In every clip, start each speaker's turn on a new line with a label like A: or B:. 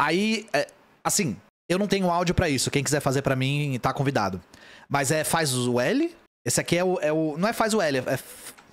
A: Aí, é, assim, eu não tenho áudio para isso. Quem quiser fazer para mim, tá convidado. Mas é faz o L. Esse aqui é o. É o não é faz o L, é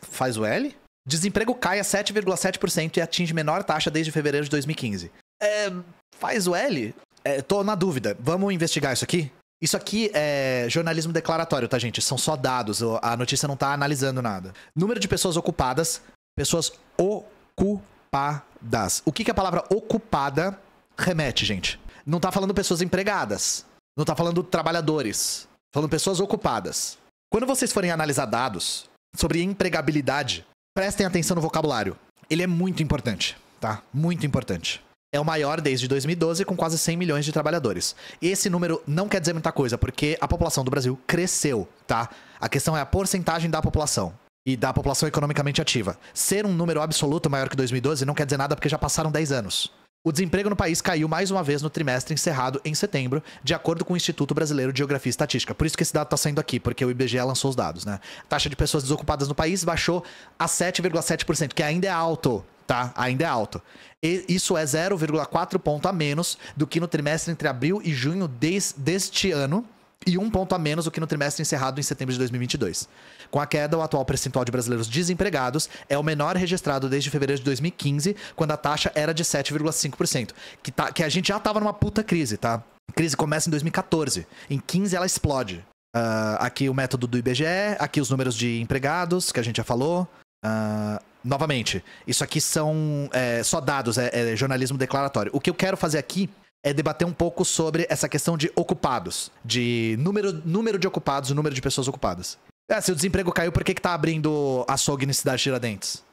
A: faz o L. Desemprego cai a 7,7% e atinge menor taxa desde fevereiro de 2015. É, faz o L? É, tô na dúvida. Vamos investigar isso aqui? Isso aqui é jornalismo declaratório, tá, gente? São só dados. A notícia não tá analisando nada. Número de pessoas ocupadas. Pessoas ocupadas. O que, que é a palavra ocupada remete, gente. Não tá falando pessoas empregadas. Não tá falando trabalhadores. Tá falando pessoas ocupadas. Quando vocês forem analisar dados sobre empregabilidade, prestem atenção no vocabulário. Ele é muito importante, tá? Muito importante. É o maior desde 2012, com quase 100 milhões de trabalhadores. Esse número não quer dizer muita coisa, porque a população do Brasil cresceu, tá? A questão é a porcentagem da população e da população economicamente ativa. Ser um número absoluto maior que 2012 não quer dizer nada porque já passaram 10 anos. O desemprego no país caiu mais uma vez no trimestre encerrado em setembro, de acordo com o Instituto Brasileiro de Geografia e Estatística. Por isso que esse dado está saindo aqui, porque o IBGE lançou os dados, né? A taxa de pessoas desocupadas no país baixou a 7,7%, que ainda é alto, tá? Ainda é alto. E isso é 0,4 ponto a menos do que no trimestre entre abril e junho des deste ano e um ponto a menos do que no trimestre encerrado em setembro de 2022. Com a queda, o atual percentual de brasileiros desempregados é o menor registrado desde fevereiro de 2015, quando a taxa era de 7,5%, que, tá, que a gente já estava numa puta crise, tá? A crise começa em 2014, em 15 ela explode. Uh, aqui o método do IBGE, aqui os números de empregados, que a gente já falou. Uh, novamente, isso aqui são é, só dados, é, é jornalismo declaratório. O que eu quero fazer aqui é debater um pouco sobre essa questão de ocupados, de número, número de ocupados, o número de pessoas ocupadas. É, se o desemprego caiu, por que, que tá abrindo açougue na cidade de Tiradentes?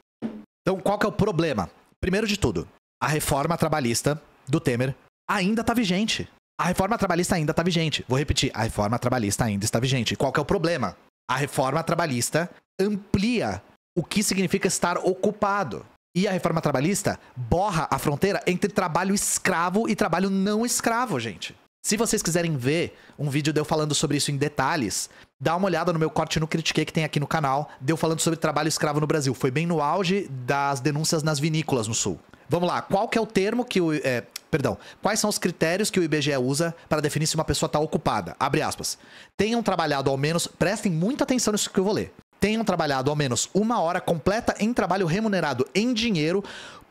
A: Então, qual que é o problema? Primeiro de tudo, a reforma trabalhista do Temer ainda tá vigente. A reforma trabalhista ainda tá vigente. Vou repetir, a reforma trabalhista ainda está vigente. Qual que é o problema? A reforma trabalhista amplia o que significa estar ocupado e a reforma trabalhista borra a fronteira entre trabalho escravo e trabalho não escravo, gente. Se vocês quiserem ver um vídeo de eu falando sobre isso em detalhes, dá uma olhada no meu corte no Critique que tem aqui no canal, de falando sobre trabalho escravo no Brasil. Foi bem no auge das denúncias nas vinícolas no Sul. Vamos lá, qual que é o termo que o... É, perdão, quais são os critérios que o IBGE usa para definir se uma pessoa está ocupada? Abre aspas. Tenham trabalhado ao menos... Prestem muita atenção nisso que eu vou ler tenham trabalhado ao menos uma hora completa em trabalho remunerado em dinheiro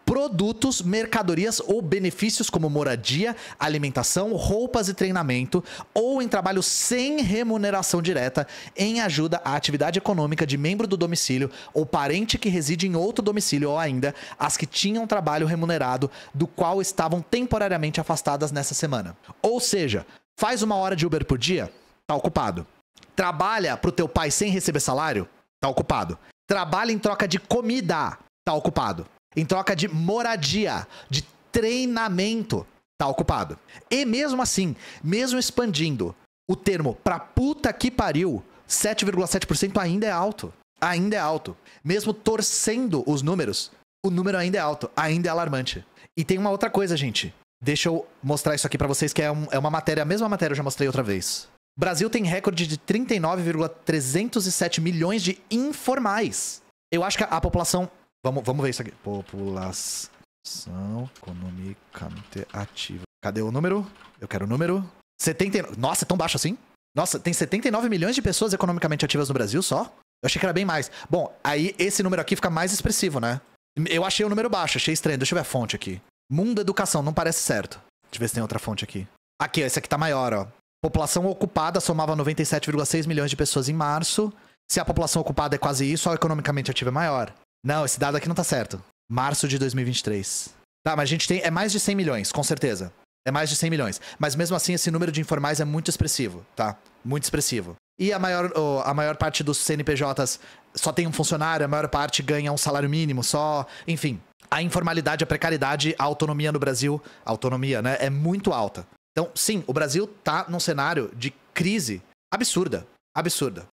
A: produtos, mercadorias ou benefícios como moradia, alimentação, roupas e treinamento, ou em trabalho sem remuneração direta, em ajuda à atividade econômica de membro do domicílio ou parente que reside em outro domicílio ou ainda as que tinham trabalho remunerado do qual estavam temporariamente afastadas nessa semana. Ou seja, faz uma hora de Uber por dia? Tá ocupado. Trabalha pro teu pai sem receber salário? tá ocupado. Trabalha em troca de comida, tá ocupado. Em troca de moradia, de treinamento, tá ocupado. E mesmo assim, mesmo expandindo o termo pra puta que pariu, 7,7% ainda é alto. Ainda é alto. Mesmo torcendo os números, o número ainda é alto, ainda é alarmante. E tem uma outra coisa, gente. Deixa eu mostrar isso aqui para vocês, que é, um, é uma matéria, a mesma matéria eu já mostrei outra vez. Brasil tem recorde de 39,307 milhões de informais. Eu acho que a, população. Vamos, vamos ver isso aqui. População economicamente ativa. Cadê o número? Eu quero o número. 79. Nossa, é tão baixo assim? Nossa, tem 79 milhões de pessoas economicamente ativas no Brasil só? Eu achei que era bem mais. Bom, aí esse número aqui fica mais expressivo, né? Eu achei o número baixo, achei estranho. Deixa eu ver a fonte aqui. Mundo Educação, não parece certo. Deixa eu ver se tem outra fonte aqui. Aqui, ó, esse aqui tá maior, ó. População ocupada somava 97,6 milhões de pessoas em março. Se a população ocupada é quase isso, a economicamente ativa é maior. Não, esse dado aqui não tá certo. Março de 2023. Tá, mas a gente tem. É mais de 100 milhões, com certeza. É mais de 100 milhões. Mas mesmo assim, esse número de informais é muito expressivo, tá? Muito expressivo. E a maior, a maior parte dos CNPJs só tem um funcionário, a maior parte ganha um salário mínimo só. Enfim, a informalidade, a precariedade, a autonomia no Brasil, autonomia, né? É muito alta. Então, sim, o Brasil tá num cenário de crise absurda. Absurda.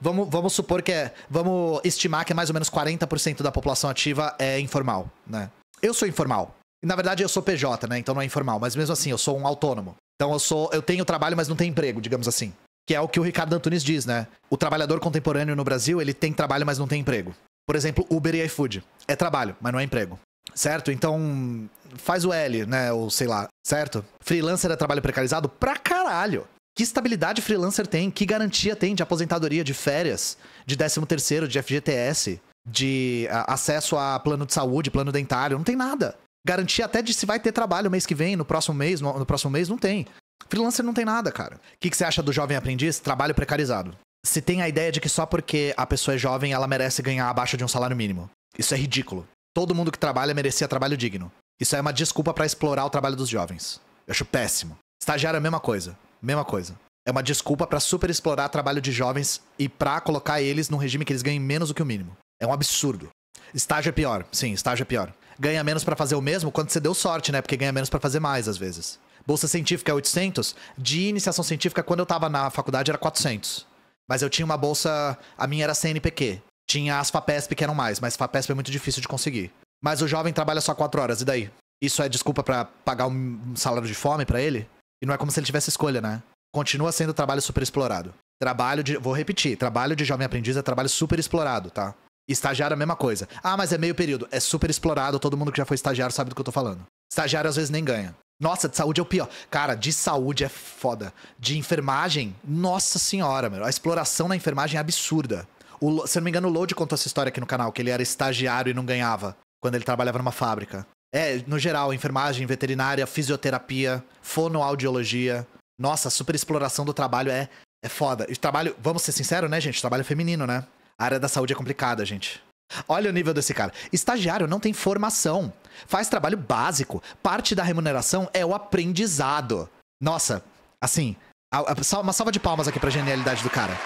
A: Vamos, vamos supor que é. Vamos estimar que é mais ou menos 40% da população ativa é informal, né? Eu sou informal. Na verdade, eu sou PJ, né? Então não é informal. Mas mesmo assim, eu sou um autônomo. Então eu sou. Eu tenho trabalho, mas não tenho emprego, digamos assim. Que é o que o Ricardo Antunes diz, né? O trabalhador contemporâneo no Brasil, ele tem trabalho, mas não tem emprego. Por exemplo, Uber e iFood. É trabalho, mas não é emprego. Certo? Então, faz o L, né? Ou sei lá certo? Freelancer é trabalho precarizado pra caralho. Que estabilidade freelancer tem? Que garantia tem de aposentadoria, de férias, de 13 terceiro, de FGTS, de a, acesso a plano de saúde, plano dentário? Não tem nada. Garantia até de se vai ter trabalho mês que vem, no próximo mês, no, no próximo mês, não tem. Freelancer não tem nada, cara. O que, que você acha do jovem aprendiz? Trabalho precarizado. Se tem a ideia de que só porque a pessoa é jovem, ela merece ganhar abaixo de um salário mínimo. Isso é ridículo. Todo mundo que trabalha merecia trabalho digno. Isso é uma desculpa para explorar o trabalho dos jovens. Eu acho péssimo. Estagiário é a mesma coisa. Mesma coisa. É uma desculpa para super explorar trabalho de jovens e para colocar eles num regime que eles ganhem menos do que o mínimo. É um absurdo. Estágio é pior. Sim, estágio é pior. Ganha menos para fazer o mesmo quando você deu sorte, né? Porque ganha menos para fazer mais às vezes. Bolsa científica é 800, de iniciação científica quando eu tava na faculdade era 400. Mas eu tinha uma bolsa, a minha era CNPq. Tinha as FAPESP que eram mais, mas FAPESP é muito difícil de conseguir mas o jovem trabalha só quatro horas, e daí? Isso é desculpa para pagar um salário de fome para ele? E não é como se ele tivesse escolha, né? Continua sendo trabalho super explorado. Trabalho de. Vou repetir: trabalho de jovem aprendiz é trabalho super explorado, tá? Estagiário é a mesma coisa. Ah, mas é meio período. É super explorado, todo mundo que já foi estagiário sabe do que eu tô falando. Estagiário às vezes nem ganha. Nossa, de saúde é o pior. Cara, de saúde é foda. De enfermagem, nossa senhora, meu. A exploração na enfermagem é absurda. O, se eu não me engano, o Load contou essa história aqui no canal, que ele era estagiário e não ganhava quando ele trabalhava numa fábrica. É, no geral, enfermagem, veterinária, fisioterapia, fonoaudiologia. Nossa, a exploração do trabalho é, é foda. E trabalho, vamos ser sinceros, né, gente? Trabalho feminino, né? A área da saúde é complicada, gente. Olha o nível desse cara. Estagiário não tem formação. Faz trabalho básico. Parte da remuneração é o aprendizado. Nossa, assim, uma salva de palmas aqui pra genialidade do cara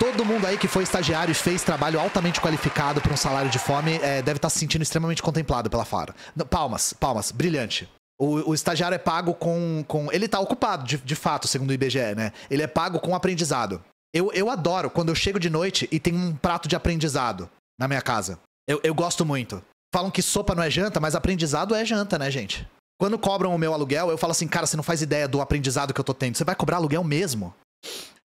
A: todo mundo aí que foi estagiário e fez trabalho altamente qualificado para um salário de fome é, deve estar tá se sentindo extremamente contemplado pela FARA. Palmas, palmas, brilhante. O, o, estagiário é pago com. com ele está ocupado, de, de fato, segundo o IBGE, né? Ele é pago com aprendizado. Eu, eu adoro quando eu chego de noite e tem um prato de aprendizado na minha casa. Eu, eu gosto muito. Falam que sopa não é janta, mas aprendizado é janta, né, gente? Quando cobram o meu aluguel, eu falo assim, cara, você não faz ideia do aprendizado que eu tô tendo. Você vai cobrar aluguel mesmo?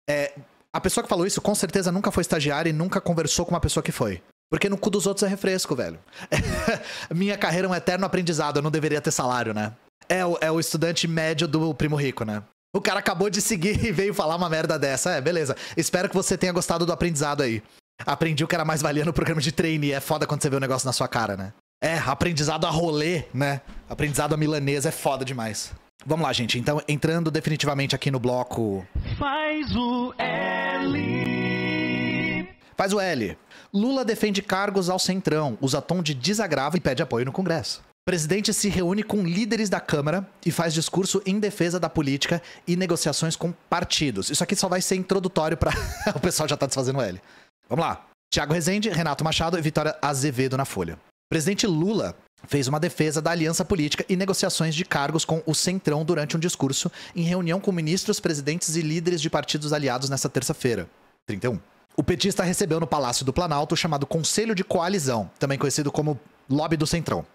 A: É, a pessoa que falou isso com certeza nunca foi estagiária e nunca conversou com uma pessoa que foi. Porque no cu dos outros é refresco, velho. Minha carreira é um eterno aprendizado, eu não deveria ter salário, né? É o, é o estudante médio do primo rico, né? O cara acabou de seguir e veio falar uma merda dessa. É, beleza. Espero que você tenha gostado do aprendizado aí. Aprendi o que era mais valia no programa de treine, É foda quando você vê o um negócio na sua cara, né? É, aprendizado a rolê, né? Aprendizado a milanesa é foda demais. Vamos lá, gente. Então, entrando definitivamente aqui no bloco. Faz o L. Faz o L. Lula defende cargos ao Centrão, usa tom de desagravo e pede apoio no Congresso. presidente se reúne com líderes da Câmara e faz discurso em defesa da política e negociações com partidos. Isso aqui só vai ser introdutório para o pessoal já tá desfazendo o L. Vamos lá. Tiago Rezende, Renato Machado e Vitória Azevedo na Folha. presidente Lula fez uma defesa da aliança política e negociações de cargos com o Centrão durante um discurso em reunião com ministros, presidentes e líderes de partidos aliados nesta terça-feira, 31. O petista recebeu no Palácio do Planalto o chamado Conselho de Coalizão, também conhecido como Lobby do Centrão,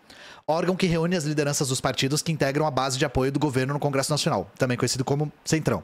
A: órgão que reúne as lideranças dos partidos que integram a base de apoio do governo no Congresso Nacional, também conhecido como Centrão.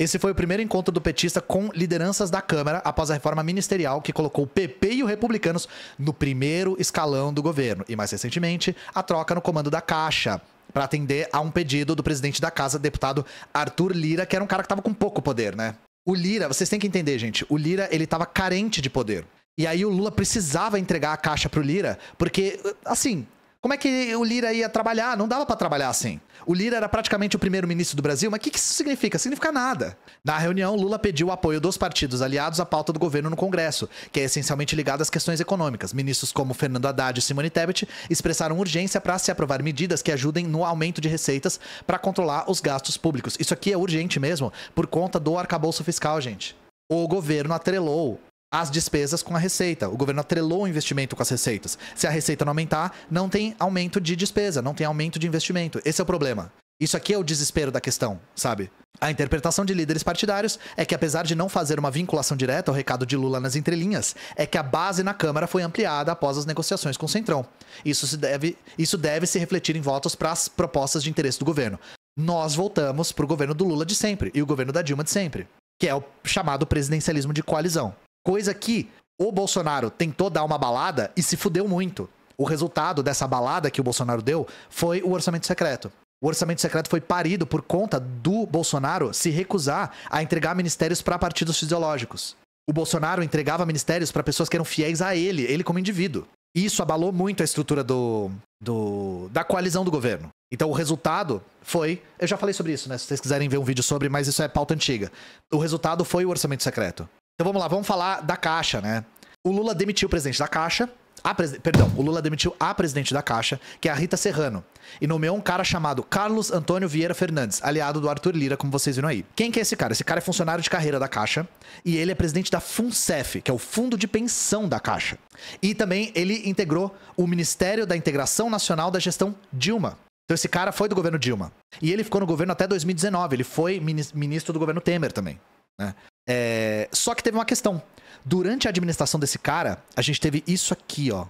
A: Esse foi o primeiro encontro do petista com lideranças da Câmara após a reforma ministerial que colocou o PP e os republicanos no primeiro escalão do governo. E mais recentemente, a troca no comando da Caixa para atender a um pedido do presidente da casa, deputado Arthur Lira, que era um cara que estava com pouco poder, né? O Lira, vocês têm que entender, gente, o Lira ele estava carente de poder. E aí o Lula precisava entregar a caixa pro Lira, porque, assim, como é que o Lira ia trabalhar? Não dava para trabalhar assim. O Lira era praticamente o primeiro-ministro do Brasil, mas o que, que isso significa? Significa nada. Na reunião, Lula pediu o apoio dos partidos aliados à pauta do governo no Congresso, que é essencialmente ligada às questões econômicas. Ministros como Fernando Haddad e Simone Tebet expressaram urgência para se aprovar medidas que ajudem no aumento de receitas para controlar os gastos públicos. Isso aqui é urgente mesmo, por conta do arcabouço fiscal, gente. O governo atrelou as despesas com a receita. O governo atrelou o investimento com as receitas. Se a receita não aumentar, não tem aumento de despesa, não tem aumento de investimento. Esse é o problema. Isso aqui é o desespero da questão, sabe? A interpretação de líderes partidários é que, apesar de não fazer uma vinculação direta ao recado de Lula nas entrelinhas, é que a base na Câmara foi ampliada após as negociações com o Centrão. Isso, se deve, isso deve se refletir em votos para as propostas de interesse do governo. Nós voltamos para o governo do Lula de sempre e o governo da Dilma de sempre, que é o chamado presidencialismo de coalizão. Coisa que o Bolsonaro tentou dar uma balada e se fudeu muito. O resultado dessa balada que o Bolsonaro deu foi o orçamento secreto. O orçamento secreto foi parido por conta do Bolsonaro se recusar a entregar ministérios para partidos fisiológicos. O Bolsonaro entregava ministérios para pessoas que eram fiéis a ele, ele como indivíduo. E isso abalou muito a estrutura do, do, da coalizão do governo. Então o resultado foi. Eu já falei sobre isso, né? Se vocês quiserem ver um vídeo sobre, mas isso é pauta antiga. O resultado foi o orçamento secreto. Então vamos lá, vamos falar da Caixa, né? O Lula demitiu o presidente da Caixa. A Perdão, o Lula demitiu a presidente da Caixa, que é a Rita Serrano, e nomeou um cara chamado Carlos Antônio Vieira Fernandes, aliado do Arthur Lira, como vocês viram aí. Quem que é esse cara? Esse cara é funcionário de carreira da Caixa e ele é presidente da FUNCEF, que é o Fundo de Pensão da Caixa. E também ele integrou o Ministério da Integração Nacional da Gestão Dilma. Então esse cara foi do governo Dilma. E ele ficou no governo até 2019, ele foi ministro do governo Temer também. Né? É, só que teve uma questão. Durante a administração desse cara, a gente teve isso aqui, ó.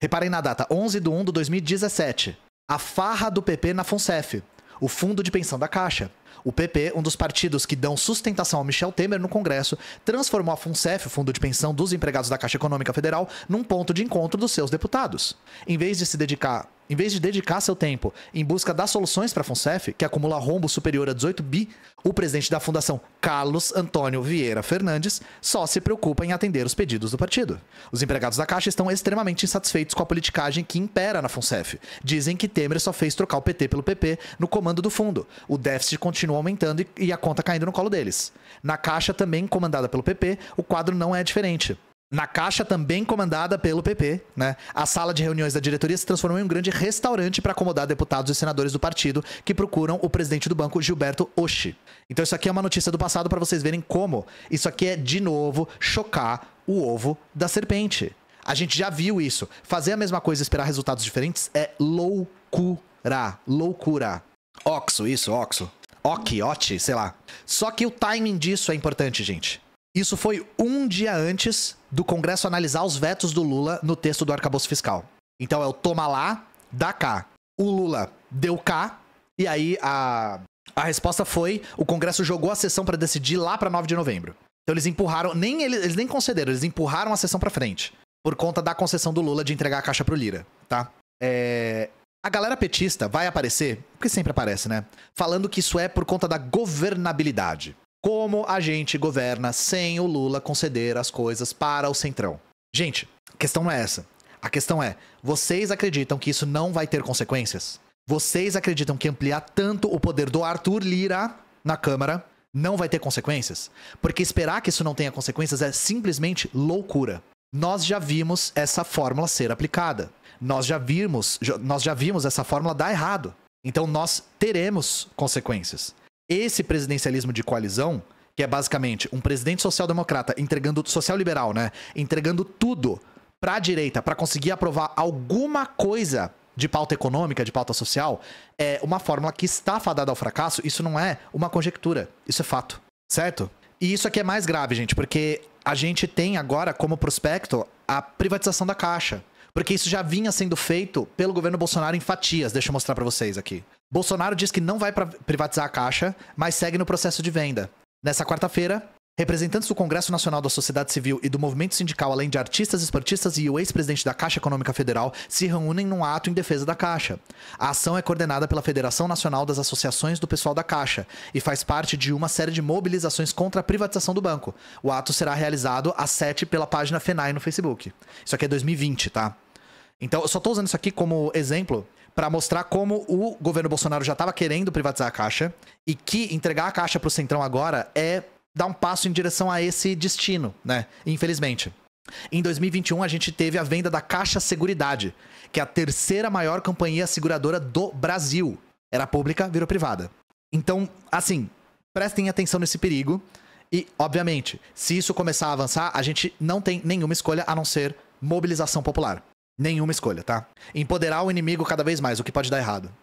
A: Reparem na data, 11 de 1 de 2017. A farra do PP na FUNCEF, o Fundo de Pensão da Caixa. O PP, um dos partidos que dão sustentação ao Michel Temer no Congresso, transformou a FUNCEF, o Fundo de Pensão dos Empregados da Caixa Econômica Federal, num ponto de encontro dos seus deputados. Em vez de se dedicar em vez de dedicar seu tempo em busca das soluções para a FUNCEF, que acumula rombo superior a 18 bi, o presidente da fundação, Carlos Antônio Vieira Fernandes, só se preocupa em atender os pedidos do partido. Os empregados da Caixa estão extremamente insatisfeitos com a politicagem que impera na FUNCEF. Dizem que Temer só fez trocar o PT pelo PP no comando do fundo. O déficit continua aumentando e a conta caindo no colo deles. Na Caixa, também comandada pelo PP, o quadro não é diferente na Caixa, também comandada pelo PP, né? A sala de reuniões da diretoria se transformou em um grande restaurante para acomodar deputados e senadores do partido que procuram o presidente do banco, Gilberto Oshi. Então isso aqui é uma notícia do passado para vocês verem como isso aqui é, de novo, chocar o ovo da serpente. A gente já viu isso. Fazer a mesma coisa e esperar resultados diferentes é loucura. Loucura. Oxo, isso, oxo. Ok, sei lá. Só que o timing disso é importante, gente. Isso foi um dia antes do Congresso analisar os vetos do Lula no texto do arcabouço fiscal. Então é o toma lá, dá cá. O Lula deu cá, e aí a, a resposta foi: o Congresso jogou a sessão para decidir lá para 9 de novembro. Então eles empurraram, nem eles, eles nem concederam, eles empurraram a sessão para frente. Por conta da concessão do Lula de entregar a caixa pro Lira, tá? É, a galera petista vai aparecer, porque sempre aparece, né? Falando que isso é por conta da governabilidade como a gente governa sem o Lula conceder as coisas para o Centrão. Gente, a questão não é essa. A questão é: vocês acreditam que isso não vai ter consequências? Vocês acreditam que ampliar tanto o poder do Arthur Lira na Câmara não vai ter consequências? Porque esperar que isso não tenha consequências é simplesmente loucura. Nós já vimos essa fórmula ser aplicada. Nós já vimos, nós já vimos essa fórmula dar errado. Então nós teremos consequências. Esse presidencialismo de coalizão, que é basicamente um presidente social-democrata entregando social-liberal, né? Entregando tudo para a direita para conseguir aprovar alguma coisa de pauta econômica, de pauta social, é uma fórmula que está fadada ao fracasso. Isso não é uma conjectura, isso é fato, certo? E isso aqui é mais grave, gente, porque a gente tem agora como prospecto a privatização da Caixa. Porque isso já vinha sendo feito pelo governo Bolsonaro em fatias. Deixa eu mostrar para vocês aqui. Bolsonaro diz que não vai privatizar a Caixa, mas segue no processo de venda. Nessa quarta-feira, representantes do Congresso Nacional da Sociedade Civil e do movimento sindical, além de artistas, esportistas e o ex-presidente da Caixa Econômica Federal, se reúnem num ato em defesa da Caixa. A ação é coordenada pela Federação Nacional das Associações do Pessoal da Caixa e faz parte de uma série de mobilizações contra a privatização do banco. O ato será realizado às 7 pela página FENAI no Facebook. Isso aqui é 2020, tá? Então, eu só estou usando isso aqui como exemplo para mostrar como o governo Bolsonaro já estava querendo privatizar a Caixa e que entregar a Caixa para o Centrão agora é dar um passo em direção a esse destino, né? Infelizmente. Em 2021, a gente teve a venda da Caixa Seguridade, que é a terceira maior companhia seguradora do Brasil. Era pública, virou privada. Então, assim, prestem atenção nesse perigo. E, obviamente, se isso começar a avançar, a gente não tem nenhuma escolha a não ser mobilização popular nenhuma escolha, tá? Empoderar o inimigo cada vez mais, o que pode dar errado.